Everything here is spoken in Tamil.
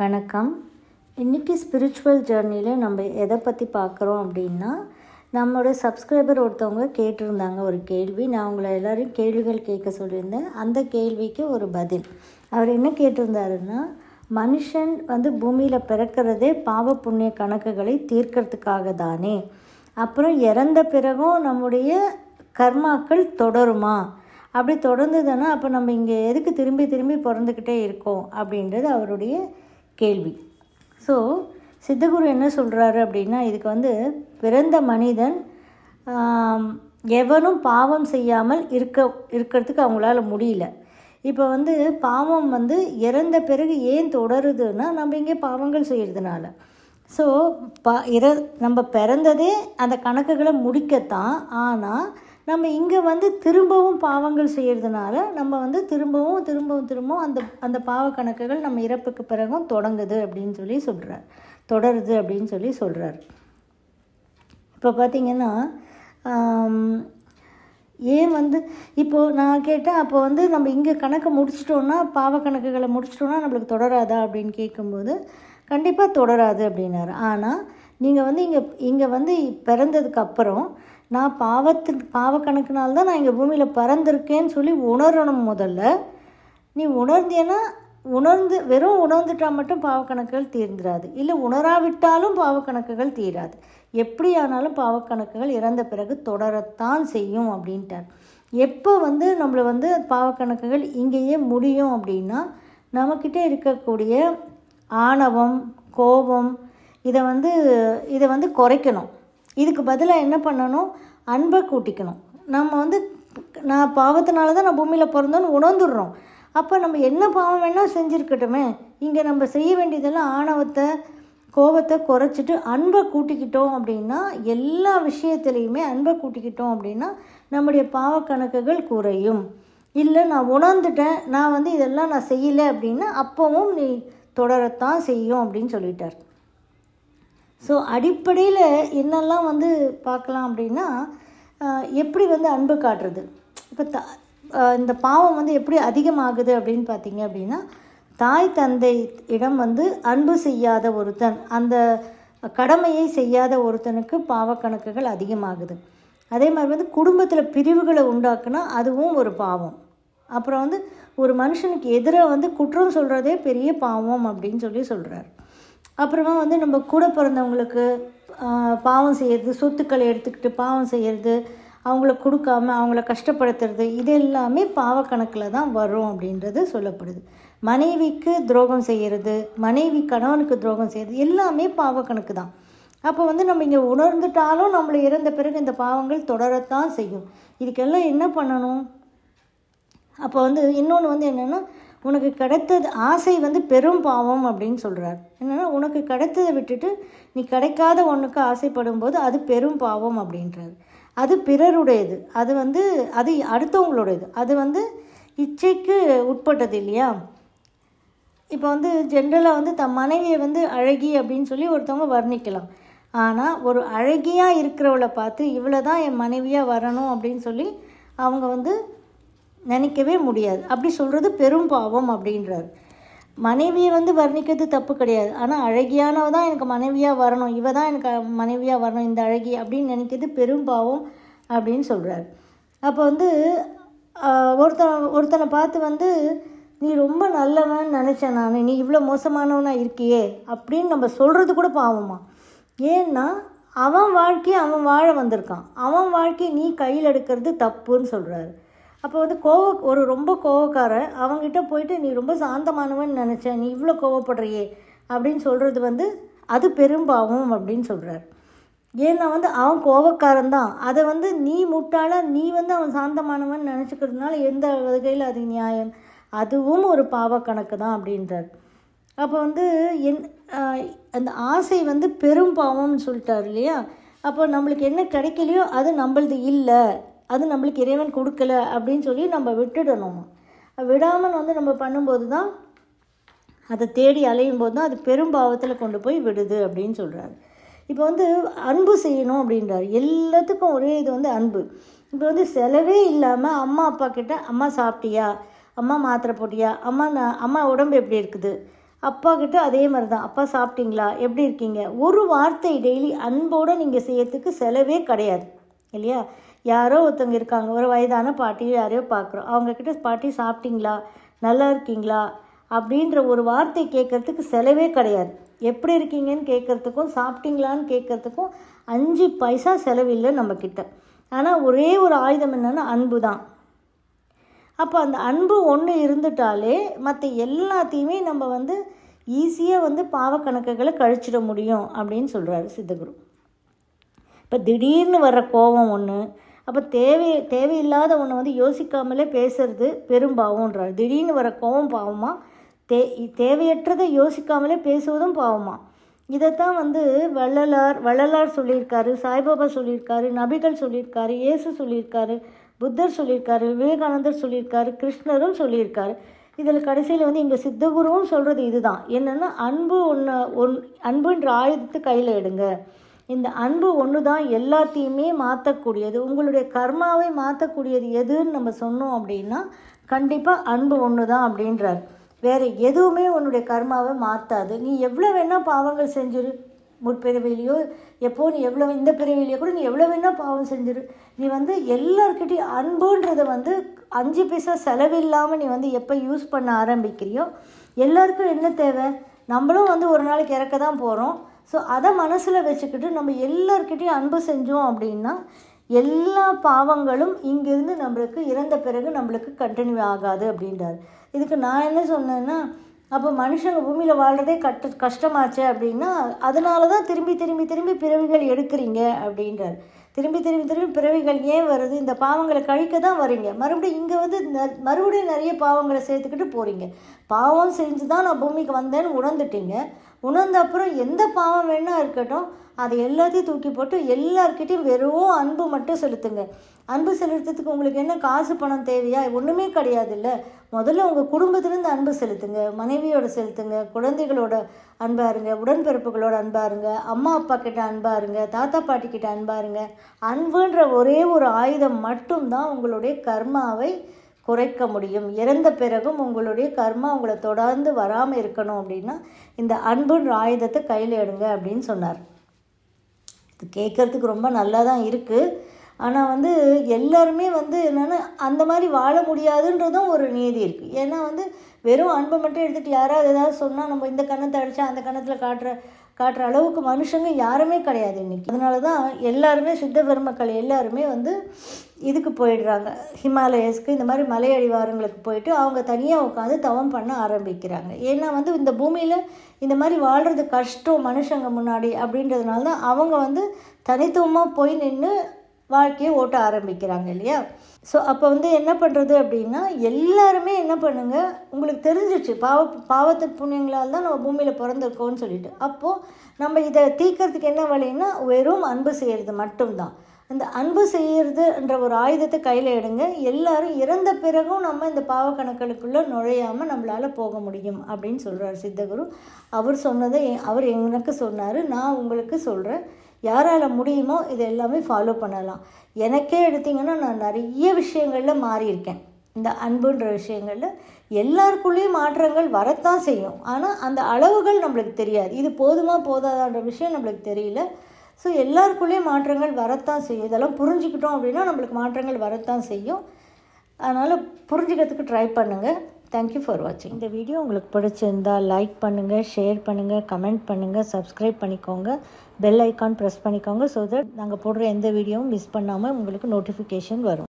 வணக்கம் இன்றைக்கி ஸ்பிரிச்சுவல் ஜேர்னியில் நம்ம எதை பற்றி பார்க்குறோம் அப்படின்னா நம்மளோட சப்ஸ்கிரைபர் ஒருத்தவங்க கேட்டிருந்தாங்க ஒரு கேள்வி நான் உங்களை எல்லோரும் கேள்விகள் கேட்க சொல்லியிருந்தேன் அந்த கேள்விக்கு ஒரு பதில் அவர் என்ன கேட்டிருந்தாருன்னா மனுஷன் வந்து பூமியில் பிறக்கிறதே பாவ புண்ணிய கணக்குகளை தீர்க்கறதுக்காக தானே அப்புறம் இறந்த பிறகும் நம்முடைய கர்மாக்கள் தொடருமா அப்படி தொடர்ந்ததுன்னா அப்போ நம்ம இங்கே எதுக்கு திரும்பி திரும்பி பிறந்துக்கிட்டே இருக்கோம் அப்படின்றது அவருடைய கேள்வி ஸோ சித்தகுரு என்ன சொல்கிறாரு அப்படின்னா இதுக்கு வந்து பிறந்த மனிதன் எவனும் பாவம் செய்யாமல் இருக்க இருக்கிறதுக்கு அவங்களால முடியல இப்போ வந்து பாவம் வந்து இறந்த பிறகு ஏன் தொடருதுன்னா நம்ம இங்கே பாவங்கள் செய்கிறதுனால ஸோ ப இற நம்ம பிறந்ததே அந்த கணக்குகளை முடிக்கத்தான் ஆனால் நம்ம இங்கே வந்து திரும்பவும் பாவங்கள் செய்கிறதுனால நம்ம வந்து திரும்பவும் திரும்பவும் திரும்பவும் அந்த அந்த பாவ கணக்குகள் நம்ம இறப்புக்கு பிறகும் தொடங்குது அப்படின்னு சொல்லி சொல்கிறார் தொடருது அப்படின்னு சொல்லி சொல்கிறார் இப்போ பார்த்திங்கன்னா ஏன் வந்து இப்போது நான் கேட்டேன் அப்போ வந்து நம்ம இங்கே கணக்கை முடிச்சிட்டோன்னா பாவ கணக்குகளை முடிச்சிட்டோன்னா நம்மளுக்கு தொடராதா அப்படின்னு கேட்கும்போது கண்டிப்பாக தொடராது அப்படின்னாரு ஆனால் நீங்கள் வந்து இங்கே இங்கே வந்து பிறந்ததுக்கு அப்புறம் நான் பாவத்துக்கு பாவக்கணக்குனால தான் நான் இங்கே பூமியில் பறந்திருக்கேன்னு சொல்லி உணரணும் முதல்ல நீ உணர்ந்தேன்னா உணர்ந்து வெறும் உணர்ந்துட்டால் மட்டும் பாவக்கணக்குகள் தீர்ந்துராது இல்லை உணராவிட்டாலும் பாவக்கணக்குகள் தீராது எப்படியானாலும் பாவக்கணக்குகள் இறந்த பிறகு தொடரத்தான் செய்யும் அப்படின்ட்டார் எப்போ வந்து நம்மளை வந்து பாவக்கணக்குகள் இங்கேயே முடியும் அப்படின்னா நம்மக்கிட்ட இருக்கக்கூடிய ஆணவம் கோபம் இதை வந்து இதை வந்து குறைக்கணும் இதுக்கு பதிலாக என்ன பண்ணணும் அன்பை கூட்டிக்கணும் நம்ம வந்து நான் பாவத்தினால தான் நான் பூமியில் பிறந்தோன்னு உணர்ந்துடுறோம் அப்போ நம்ம என்ன பாவம் வேணால் செஞ்சுருக்கட்டுமே இங்கே நம்ம செய்ய வேண்டியதெல்லாம் ஆணவத்தை கோபத்தை குறைச்சிட்டு அன்பை கூட்டிக்கிட்டோம் அப்படின்னா எல்லா விஷயத்துலேயுமே அன்பை கூட்டிக்கிட்டோம் அப்படின்னா நம்முடைய பாவ கணக்குகள் குறையும் இல்லை நான் உணர்ந்துட்டேன் நான் வந்து இதெல்லாம் நான் செய்யலை அப்படின்னா அப்போவும் நீ தொடரத்தான் செய்யும் அப்படின்னு சொல்லிட்டார் ஸோ அடிப்படையில் என்னெல்லாம் வந்து பார்க்கலாம் அப்படின்னா எப்படி வந்து அன்பு காட்டுறது இப்போ த இந்த பாவம் வந்து எப்படி அதிகமாகுது அப்படின்னு பார்த்தீங்க அப்படின்னா தாய் தந்தை இடம் வந்து அன்பு செய்யாத ஒருத்தன் அந்த கடமையை செய்யாத ஒருத்தனுக்கு பாவக்கணக்குகள் அதிகமாகுது அதே மாதிரி வந்து குடும்பத்தில் பிரிவுகளை உண்டாக்குனா அதுவும் ஒரு பாவம் அப்புறம் வந்து ஒரு மனுஷனுக்கு எதிராக வந்து குற்றம் சொல்கிறதே பெரிய பாவம் அப்படின்னு சொல்லி சொல்கிறார் அப்புறமா வந்து நம்ம கூட பிறந்தவங்களுக்கு பாவம் செய்கிறது சொத்துக்களை எடுத்துக்கிட்டு பாவம் செய்கிறது அவங்கள கொடுக்காம அவங்கள கஷ்டப்படுத்துறது இது எல்லாமே பாவக்கணக்கில் தான் வரும் அப்படின்றது சொல்லப்படுது மனைவிக்கு துரோகம் செய்கிறது மனைவி கணவனுக்கு துரோகம் செய்கிறது எல்லாமே பாவக்கணக்கு தான் அப்போ வந்து நம்ம இங்கே உணர்ந்துட்டாலும் நம்மளை இறந்த பிறகு இந்த பாவங்கள் தொடரத்தான் செய்யும் இதுக்கெல்லாம் என்ன பண்ணணும் அப்போ வந்து இன்னொன்று வந்து என்னென்னா உனக்கு கிடைத்தது ஆசை வந்து பெரும் பாவம் அப்படின்னு சொல்கிறார் என்னென்னா உனக்கு கிடைத்ததை விட்டுட்டு நீ கிடைக்காத ஒன்றுக்கு ஆசைப்படும் போது அது பெரும் பாவம் அப்படின்றார் அது பிறருடையது அது வந்து அது அடுத்தவங்களுடையது அது வந்து இச்சைக்கு உட்பட்டது இல்லையா இப்போ வந்து ஜென்ரலாக வந்து தம் மனைவியை வந்து அழகி அப்படின்னு சொல்லி ஒருத்தவங்க வர்ணிக்கலாம் ஆனால் ஒரு அழகியாக இருக்கிறவளை பார்த்து இவ்வளோ தான் என் மனைவியாக வரணும் அப்படின்னு சொல்லி அவங்க வந்து நினைக்கவே முடியாது அப்படி சொல்கிறது பெரும் பாவம் அப்படின்றார் மனைவியை வந்து வர்ணிக்கிறது தப்பு கிடையாது ஆனால் அழகியானவ தான் எனக்கு மனைவியாக வரணும் இவ தான் எனக்கு மனைவியாக வரணும் இந்த அழகி அப்படின்னு நினைக்கிறது பெரும் பாவம் அப்படின்னு சொல்கிறார் அப்போ வந்து ஒருத்தன் ஒருத்தனை பார்த்து வந்து நீ ரொம்ப நல்லவன் நினச்சேன் நான் நீ இவ்வளோ மோசமானவனாக இருக்கியே அப்படின்னு நம்ம சொல்கிறது கூட பாவமா ஏன்னா அவன் வாழ்க்கையை அவன் வாழ வந்திருக்கான் அவன் வாழ்க்கையை நீ கையில் எடுக்கிறது தப்புன்னு சொல்கிறாரு அப்போ வந்து கோவ ஒரு ரொம்ப கோவக்காரன் அவங்ககிட்ட போயிட்டு நீ ரொம்ப சாந்தமானவன் நினச்சேன் நீ இவ்வளோ கோவப்படுறியே அப்படின்னு சொல்கிறது வந்து அது பெரும்பாவம் அப்படின்னு சொல்கிறார் ஏன்னா வந்து அவன் கோவக்காரன் தான் அதை வந்து நீ முட்டாளாக நீ வந்து அவன் சாந்தமானவன் நினச்சிக்கிறதுனால எந்த வகையில் அது நியாயம் அதுவும் ஒரு பாவ கணக்கு தான் அப்படின்றார் அப்போ வந்து என் அந்த ஆசை வந்து பெரும் பாவம்னு சொல்லிட்டார் இல்லையா அப்போ நம்மளுக்கு என்ன கிடைக்கலையோ அது நம்மளது இல்லை அது நம்மளுக்கு இறைவன் கொடுக்கல அப்படின்னு சொல்லி நம்ம விட்டுடணும் விடாமல் வந்து நம்ம பண்ணும்போது தான் அதை தேடி அலையும் போது தான் அது பெரும்பாவத்தில் கொண்டு போய் விடுது அப்படின்னு சொல்கிறாரு இப்போ வந்து அன்பு செய்யணும் அப்படின்றார் எல்லாத்துக்கும் ஒரே இது வந்து அன்பு இப்போ வந்து செலவே இல்லாமல் அம்மா அப்பா கிட்ட அம்மா சாப்பிட்டியா அம்மா மாத்திரை போட்டியா அம்மா நான் அம்மா உடம்பு எப்படி இருக்குது அப்பா கிட்ட அதே மாதிரி தான் அப்பா சாப்பிட்டீங்களா எப்படி இருக்கீங்க ஒரு வார்த்தை டெய்லி அன்போடு நீங்கள் செய்யறதுக்கு செலவே கிடையாது இல்லையா யாரோ ஒருத்தவங்க இருக்காங்க ஒரு வயதான பாட்டி யாரையோ பார்க்குறோம் அவங்கக்கிட்ட பாட்டி சாப்பிட்டீங்களா நல்லா இருக்கீங்களா அப்படின்ற ஒரு வார்த்தை கேட்குறதுக்கு செலவே கிடையாது எப்படி இருக்கீங்கன்னு கேட்குறதுக்கும் சாப்பிட்டீங்களான்னு கேட்குறதுக்கும் அஞ்சு பைசா செலவில்லை நம்மக்கிட்ட ஆனால் ஒரே ஒரு ஆயுதம் என்னென்னா அன்பு தான் அப்போ அந்த அன்பு ஒன்று இருந்துட்டாலே மற்ற எல்லாத்தையுமே நம்ம வந்து ஈஸியாக வந்து பாவக்கணக்குகளை கழிச்சிட முடியும் அப்படின்னு சொல்கிறாரு சித்தகுரு இப்போ திடீர்னு வர்ற கோபம் ஒன்று அப்போ தேவை தேவையில்லாத ஒன்று வந்து யோசிக்காமலே பேசுறது பெரும் பாவம்ன்றார் திடீர்னு வர கோவம் பாவமா தே தேவையற்றதை யோசிக்காமலே பேசுவதும் பாவமா இதைத்தான் வந்து வள்ளலார் வள்ளலார் சொல்லியிருக்காரு சாய்பாபா சொல்லியிருக்காரு நபிகள் சொல்லியிருக்காரு இயேசு சொல்லியிருக்காரு புத்தர் சொல்லியிருக்காரு விவேகானந்தர் சொல்லியிருக்காரு கிருஷ்ணரும் சொல்லியிருக்காரு இதில் கடைசியில் வந்து இங்கே சித்தகுருவும் சொல்கிறது இதுதான் என்னென்னா அன்பு ஒன்று ஒன் அன்புன்ற ஆயுதத்தை கையில் எடுங்க இந்த அன்பு ஒன்று தான் எல்லாத்தையுமே மாற்றக்கூடியது உங்களுடைய கர்மாவை மாற்றக்கூடியது எதுன்னு நம்ம சொன்னோம் அப்படின்னா கண்டிப்பாக அன்பு ஒன்று தான் அப்படின்றார் வேறு எதுவுமே உன்னுடைய கர்மாவை மாற்றாது நீ எவ்வளோ வேணால் பாவங்கள் செஞ்சிரு முற்பிறவிலையோ எப்போ நீ எவ்வளோ இந்த பிறவிலையோ கூட நீ எவ்வளோ வேணால் பாவம் செஞ்சிரு நீ வந்து எல்லாருக்கிட்டையும் அன்புன்றதை வந்து அஞ்சு பைசா செலவில்லாமல் நீ வந்து எப்போ யூஸ் பண்ண ஆரம்பிக்கிறியோ எல்லாருக்கும் என்ன தேவை நம்மளும் வந்து ஒரு நாளைக்கு இறக்க தான் போகிறோம் ஸோ அதை மனசில் வச்சுக்கிட்டு நம்ம எல்லாருக்கிட்டையும் அன்பு செஞ்சோம் அப்படின்னா எல்லா பாவங்களும் இங்கேருந்து நம்மளுக்கு இறந்த பிறகு நம்மளுக்கு கண்டினியூ ஆகாது அப்படின்றார் இதுக்கு நான் என்ன சொன்னேன்னா அப்போ மனுஷங்க பூமியில் வாழ்கிறதே கட்ட கஷ்டமாச்சு அப்படின்னா அதனால தான் திரும்பி திரும்பி திரும்பி பிறவிகள் எடுக்கிறீங்க அப்படின்றார் திரும்பி திரும்பி திரும்பி பிறவிகள் ஏன் வருது இந்த பாவங்களை கழிக்க தான் வரீங்க மறுபடியும் இங்கே வந்து மறுபடியும் நிறைய பாவங்களை சேர்த்துக்கிட்டு போகிறீங்க பாவம் செஞ்சு தான் நான் பூமிக்கு வந்தேன்னு உணர்ந்துட்டீங்க உணர்ந்த அப்புறம் எந்த பாவம் வேணால் இருக்கட்டும் அதை எல்லாத்தையும் தூக்கி போட்டு எல்லாருக்கிட்டையும் வெறும் அன்பு மட்டும் செலுத்துங்க அன்பு செலுத்துறதுக்கு உங்களுக்கு என்ன காசு பணம் தேவையா ஒன்றுமே கிடையாது இல்லை முதல்ல உங்கள் குடும்பத்திலேருந்து அன்பு செலுத்துங்க மனைவியோட செலுத்துங்க குழந்தைகளோட அன்பாக இருங்க உடன்பிறப்புகளோட அன்பாக இருங்க அம்மா அப்பா கிட்ட அன்பாக இருங்க தாத்தா பாட்டி கிட்ட அன்பாக இருங்க அன்புன்ற ஒரே ஒரு ஆயுதம் மட்டும்தான் உங்களுடைய கர்மாவை குறைக்க முடியும் இறந்த பிறகும் உங்களுடைய கர்மா உங்களை தொடர்ந்து வராமல் இருக்கணும் அப்படின்னா இந்த அன்புன்ற ஆயுதத்தை கையில் எடுங்க அப்படின்னு சொன்னார் இது கேட்குறதுக்கு ரொம்ப நல்லா தான் இருக்குது ஆனால் வந்து எல்லாருமே வந்து என்னென்னா அந்த மாதிரி வாழ முடியாதுன்றதும் ஒரு நீதி இருக்குது ஏன்னா வந்து வெறும் அன்பை மட்டும் எடுத்துகிட்டு யாராவது ஏதாவது சொன்னால் நம்ம இந்த கணத்தை அடித்தா அந்த கணத்தில் காட்டுற காட்டுற அளவுக்கு மனுஷங்க யாருமே கிடையாது இன்றைக்கி அதனால தான் எல்லாருமே சித்த பெருமக்கள் எல்லாருமே வந்து இதுக்கு போயிடுறாங்க ஹிமாலயஸ்க்கு இந்த மாதிரி மலையடிவாரங்களுக்கு போயிட்டு அவங்க தனியாக உட்காந்து தவம் பண்ண ஆரம்பிக்கிறாங்க ஏன்னா வந்து இந்த பூமியில் இந்த மாதிரி வாழ்கிறது கஷ்டம் மனுஷங்க முன்னாடி அப்படின்றதுனால தான் அவங்க வந்து தனித்துவமாக போய் நின்று வாழ்க்கையை ஓட்ட ஆரம்பிக்கிறாங்க இல்லையா ஸோ அப்போ வந்து என்ன பண்ணுறது அப்படின்னா எல்லாருமே என்ன பண்ணுங்கள் உங்களுக்கு தெரிஞ்சிச்சு பாவ பாவத்து புண்ணியங்களால் தான் நம்ம பூமியில் பிறந்திருக்கோம்னு சொல்லிட்டு அப்போது நம்ம இதை தீக்கிறதுக்கு என்ன வழின்னா வெறும் அன்பு செய்கிறது மட்டும்தான் அந்த அன்பு செய்கிறதுன்ற ஒரு ஆயுதத்தை கையில் எடுங்க எல்லாரும் இறந்த பிறகும் நம்ம இந்த பாவ கணக்களுக்குள்ளே நுழையாமல் நம்மளால் போக முடியும் அப்படின்னு சொல்கிறார் சித்தகுரு அவர் சொன்னதை அவர் எனக்கு சொன்னார் நான் உங்களுக்கு சொல்கிறேன் யாரால் முடியுமோ இது எல்லாமே ஃபாலோ பண்ணலாம் எனக்கே எடுத்திங்கன்னா நான் நிறைய விஷயங்களில் மாறியிருக்கேன் இந்த அன்புன்ற விஷயங்களில் எல்லாருக்குள்ளேயும் மாற்றங்கள் வரத்தான் செய்யும் ஆனால் அந்த அளவுகள் நம்மளுக்கு தெரியாது இது போதுமா போதாதான்ற விஷயம் நம்மளுக்கு தெரியல ஸோ எல்லாருக்குள்ளேயும் மாற்றங்கள் வரத்தான் செய்யும் இதெல்லாம் புரிஞ்சுக்கிட்டோம் அப்படின்னா நம்மளுக்கு மாற்றங்கள் வரத்தான் செய்யும் அதனால் புரிஞ்சுக்கிறதுக்கு ட்ரை பண்ணுங்கள் தேங்க்யூ ஃபார் வாட்சிங் இந்த வீடியோ உங்களுக்கு பிடிச்சிருந்தால் லைக் பண்ணுங்கள் ஷேர் பண்ணுங்கள் கமெண்ட் பண்ணுங்கள் சப்ஸ்கிரைப் பண்ணிக்கோங்க பெல் ஐக்கான் ப்ரெஸ் பண்ணிக்கோங்க ஸோ தட் நாங்கள் போடுற எந்த வீடியோவும் மிஸ் பண்ணாமல் உங்களுக்கு நோட்டிஃபிகேஷன் வரும்